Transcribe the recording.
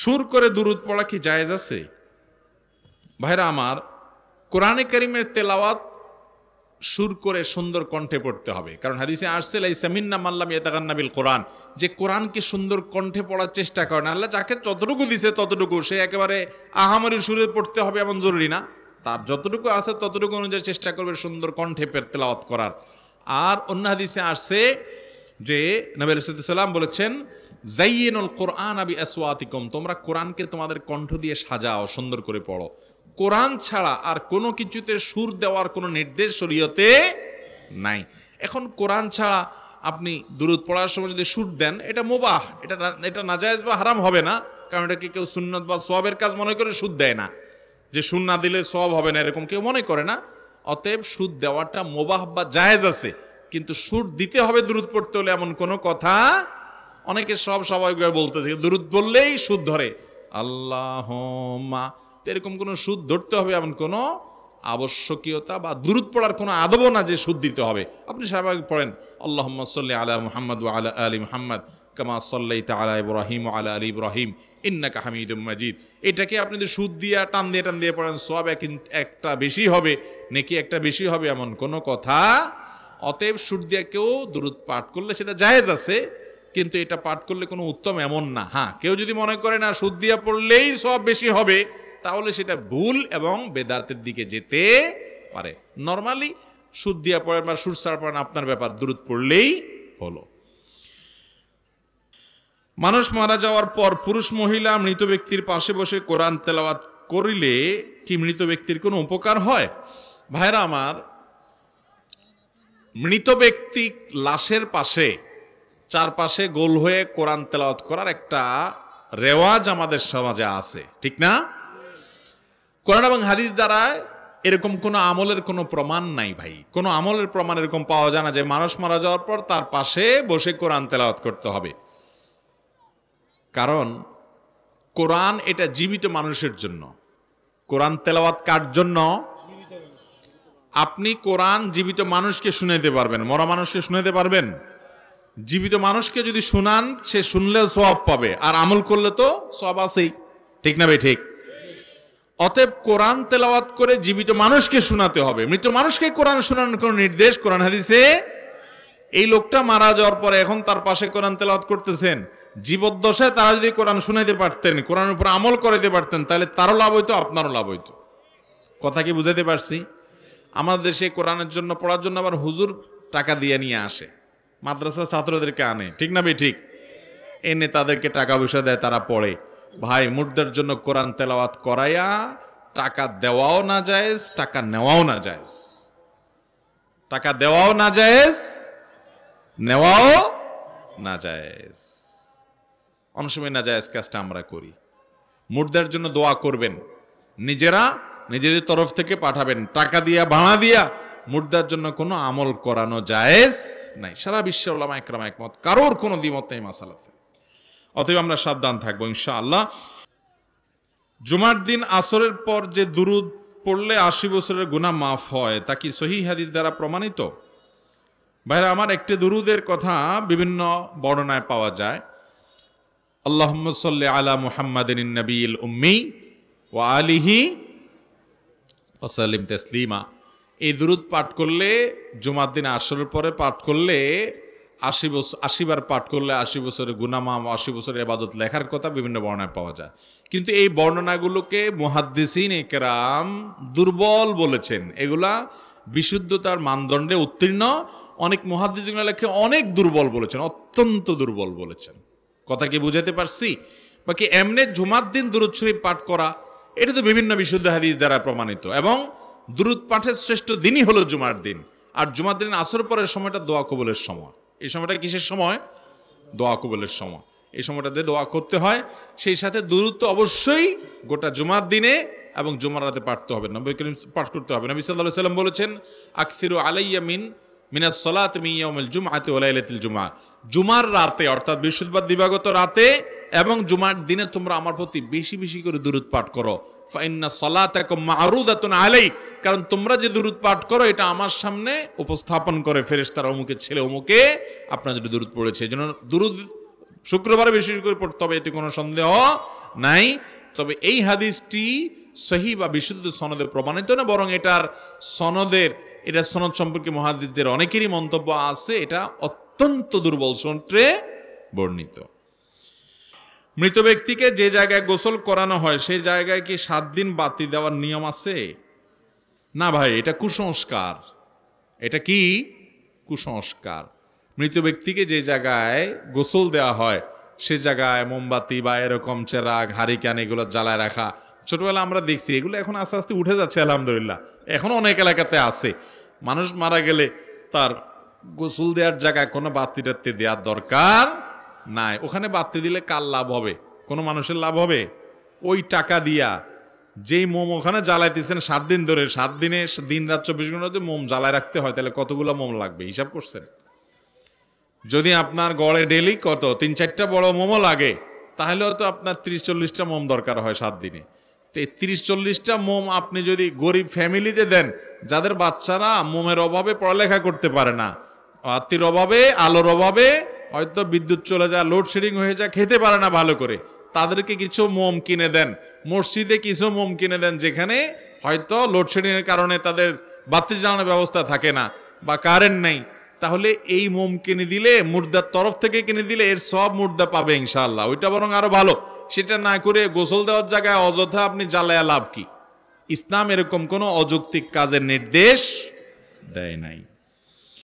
সুর করে দুরুদ পড়া কি জায়েজ আছে ভাইরা আমার কোরআনে করিমের তেলাওয়াত সুর করে সুন্দর কণ্ঠে পড়তে হবে কারণ হাদিসে আসছে লাই সামিন্না মাল্লাম ইয়েতাকান্নাবিল কোরআন যে কোরআনকে সুন্দর কণ্ঠে পড়ার চেষ্টা করে না আল্লাহ যাকে যতটুকু দিছে ততটুকু সে একেবারে আহামরি সুরে পড়তে হবে এমন জরুরি না তার যতটুকু আছে ততটুকু অনুযায়ী চেষ্টা করবে সুন্দর কণ্ঠে পের তেলাওয়াত করার আর অন্য হাদিসে আসছে যে নবী সাল্লাম বলেছেন জাইয়েনুল কোরআন আবি আসওয়াতিকম তোমরা কোরআনকে তোমাদের কণ্ঠ দিয়ে সাজাও সুন্দর করে পড়ো কোরআন ছাড়া আর কোনো কিছুতে সুর দেওয়ার কোনো নির্দেশ শরীয়তে নাই এখন কোরআন ছাড়া আপনি দূরত পড়ার সময় যদি সুর দেন এটা মোবাহ এটা এটা নাজায়জ বা হারাম হবে না কারণ এটাকে কেউ সুন্নত বা সবের কাজ মনে করে সুদ দেয় না যে সুর না দিলে সব হবে না এরকম কেউ মনে করে না অতএব সুদ দেওয়াটা মোবাহ বা জায়েজ আছে কিন্তু সুর দিতে হবে দূরত পড়তে হলে এমন কোনো কথা অনেকে সব সবাই বলতেছে দুরুদ বললেই সুদ ধরে আল্লাহ মা এরকম কোনো সুদ ধরতে হবে এমন কোনো আবশ্যকীয়তা বা দূরত পড়ার কোনো আদবও না যে সুদ দিতে হবে আপনি স্বাভাবিক পড়েন আল্লাহ সাল্লি আলা মুহাম্মদ ও আলা আলী মোহাম্মদ কামা সাল্লাই আলা ইব্রাহিম আলা আলী ইব্রাহিম ইন্নাকা হামিদ মাজিদ এটাকে আপনি যদি সুদ দিয়ে টান দিয়ে টান দিয়ে পড়েন সব এক একটা বেশি হবে নেকি একটা বেশি হবে এমন কোনো কথা অতএব সুদ দিয়ে কেউ দূরত পাঠ করলে সেটা জায়েজ আছে কিন্তু এটা পাঠ করলে কোনো উত্তম এমন না হ্যাঁ কেউ যদি মনে করে না সুদ দিয়া পড়লেই সব বেশি হবে তাহলে সেটা ভুল এবং বেদার্থের দিকে যেতে পারে নর্মালি সুদ দিয়া পড়েন বা সুর সার পড়েন আপনার ব্যাপার দূরত পড়লেই হলো মানুষ মারা যাওয়ার পর পুরুষ মহিলা মৃত ব্যক্তির পাশে বসে কোরআন তেলাওয়াত করিলে কি মৃত ব্যক্তির কোনো উপকার হয় ভাইরা আমার মৃত ব্যক্তি লাশের পাশে চারপাশে গোল হয়ে কোরআন তেলাওয়াত করার একটা রেওয়াজ আমাদের সমাজে আছে ঠিক না কোরআন এবং হাদিস দ্বারা এরকম কোনো আমলের কোনো প্রমাণ নাই ভাই কোনো আমলের প্রমাণ এরকম পাওয়া যায় না যে মানুষ মারা যাওয়ার পর তার পাশে বসে কোরআন তেলাওয়াত করতে হবে কারণ কোরআন এটা জীবিত মানুষের জন্য কোরআন তেলাওয়াত কার জন্য আপনি কোরআন জীবিত মানুষকে শুনাইতে পারবেন মরা মানুষকে শুনাইতে পারবেন জীবিত মানুষকে যদি শুনান সে শুনলে সব পাবে আর আমল করলে তো সব আছেই ঠিক না ভাই ঠিক অতএব কোরআন তেলাওয়াত করে জীবিত মানুষকে শোনাতে হবে মৃত মানুষকে কোরআন শোনানোর কোনো নির্দেশ কোরআন হাদিসে এই লোকটা মারা যাওয়ার পরে এখন তার পাশে কোরআন তেলাওয়াত করতেছেন জীবদ্দশায় তারা যদি কোরআন শুনাইতে পারতেন কোরআন উপর আমল করাইতে পারতেন তাহলে তারও লাভ হইতো আপনারও লাভ হইতো কথা কি বুঝাইতে পারছি আমাদের দেশে কোরআনের জন্য পড়ার জন্য আবার হুজুর টাকা দিয়ে নিয়ে আসে মাদ্রাসা ছাত্রদেরকে আনে ঠিক না ভাই ঠিক এনে তাদেরকে টাকা পয়সা দেয় তারা পড়ে ভাই মুর্দের জন্য কোরআন তেলাওয়াত করাইয়া টাকা দেওয়াও না যায়জ টাকা নেওয়াও না যায়জ টাকা দেওয়াও না যায়জ নেওয়াও না যায়জ অনেক সময় না যায়জ কাজটা আমরা করি মুর্দের জন্য দোয়া করবেন নিজেরা নিজেদের তরফ থেকে পাঠাবেন টাকা দিয়া ভাড়া দিয়া মুর্দার জন্য কোনো আমল করানো যায় নাই সারা বিশ্বের ওলামা একরামা একমত কারোর কোনো দ্বিমত নেই মাসালাতে অতএব আমরা সাবধান থাকবো ইনশা আল্লাহ জুমার দিন আসরের পর যে দুরুদ পড়লে আশি বছরের গুণা মাফ হয় তা কি সহি হাদিস দ্বারা প্রমাণিত ভাইরা আমার একটি দুরুদের কথা বিভিন্ন বর্ণনায় পাওয়া যায় আল্লাহ সাল্লি আলা মুহাম্মাদিন নবীল উম্মি ও আলিহি ওসালিম তেসলিমা এই দূরত পাঠ করলে জুমার দিন আসরের পরে পাঠ করলে আশি বছর আশিবার পাঠ করলে আশি বছরের গুনামাম আশি বছরের এবাদত লেখার কথা বিভিন্ন বর্ণায় পাওয়া যায় কিন্তু এই বর্ণনাগুলোকে মহাদ্দেশিন একরাম দুর্বল বলেছেন এগুলা বিশুদ্ধতার মানদণ্ডে উত্তীর্ণ অনেক মহাদ্দিসগুলো লেখে অনেক দুর্বল বলেছেন অত্যন্ত দুর্বল বলেছেন কথা কি বুঝাতে পারছি বাকি এমনি জুমার দিন দুরুদ পাঠ করা এটা তো বিভিন্ন বিশুদ্ধ হাদিস দ্বারা প্রমাণিত এবং দ্রুত পাঠের শ্রেষ্ঠ দিনই হলো জুমার দিন আর জুমার দিন আসর পরের সময়টা দোয়া কবলের সময় এই সময়টা কিসের সময় দোয়া কবলের সময় এই সময়টাতে দোয়া করতে হয় সেই সাথে দূরত্ব অবশ্যই গোটা জুমার দিনে এবং জুমার রাতে পাঠতে হবে নবী করিম পাঠ করতে হবে নবী সাল্লাহ সাল্লাম বলেছেন আকসিরু মিন মিনাস সলাত মিয়া জুমআতি আতে লাইলাতুল জুমা জুমার রাতে অর্থাৎ বৃহস্পতিবার দিবাগত রাতে এবং জুমার দিনে তোমরা আমার প্রতি বেশি বেশি করে দূরত পাঠ করো ফাইন্না কারণ তোমরা যে দূরত পাঠ করো এটা আমার সামনে উপস্থাপন করে ফেরেশতারা অমুকের ছেলে অমুকে আপনার যেটা দূরত পড়েছে এই জন্য দূরত শুক্রবারে বেশি করে পড়তে হবে এতে কোনো সন্দেহ নাই তবে এই হাদিসটি সহি বা বিশুদ্ধ সনদে প্রমাণিত না বরং এটার সনদের এটা সনদ সম্পর্কে মহাদিসদের অনেকেরই মন্তব্য আছে এটা অত্যন্ত দুর্বল সূত্রে বর্ণিত মৃত ব্যক্তিকে যে জায়গায় গোসল করানো হয় সেই জায়গায় কি সাত দিন বাতি দেওয়ার নিয়ম আছে না ভাই এটা কুসংস্কার এটা কি কুসংস্কার মৃত ব্যক্তিকে যে জায়গায় গোসল দেওয়া হয় সে জায়গায় মোমবাতি বা এরকম চেরাগ হারিকান এগুলো জ্বালায় রাখা ছোটবেলা আমরা দেখছি এগুলো এখন আস্তে আস্তে উঠে যাচ্ছে আলহামদুলিল্লাহ এখন অনেক এলাকাতে আছে মানুষ মারা গেলে তার গোসল দেওয়ার জায়গায় কোনো বাতি টাতি দেওয়ার দরকার নাই ওখানে বাড়তে দিলে কার লাভ হবে কোনো মানুষের লাভ হবে ওই টাকা দিয়া যেই মোম ওখানে জ্বালাইতেছেন সাত দিন ধরে সাত দিনে দিন রাত চব্বিশ ঘন্টা মোম জ্বালায় রাখতে হয় তাহলে কতগুলো মোম লাগবে হিসাব করছেন যদি আপনার গড়ে ডেলি কত তিন চারটা বড় মোমো লাগে তাহলে হয়তো আপনার তিরিশ চল্লিশটা মোম দরকার হয় সাত দিনে তো এই তিরিশ চল্লিশটা মোম আপনি যদি গরিব ফ্যামিলিতে দেন যাদের বাচ্চারা মোমের অভাবে পড়ালেখা করতে পারে না আত্মীর অভাবে আলোর অভাবে হয়তো বিদ্যুৎ চলে যায় লোডশেডিং হয়ে যায় খেতে পারে না ভালো করে তাদেরকে কিছু মোম কিনে দেন মসজিদে কিছু মোম কিনে দেন যেখানে হয়তো লোডশেডিংয়ের কারণে তাদের বাতি জ্বালানোর ব্যবস্থা থাকে না বা কারেন্ট নেই তাহলে এই মোম কিনে দিলে মুর্দার তরফ থেকে কিনে দিলে এর সব মুর্দা পাবে ইনশাল্লাহ ওইটা বরং আরও ভালো সেটা না করে গোসল দেওয়ার জায়গায় অযথা আপনি জ্বালায়া লাভ কি ইসলাম এরকম কোনো অযৌক্তিক কাজের নির্দেশ দেয় নাই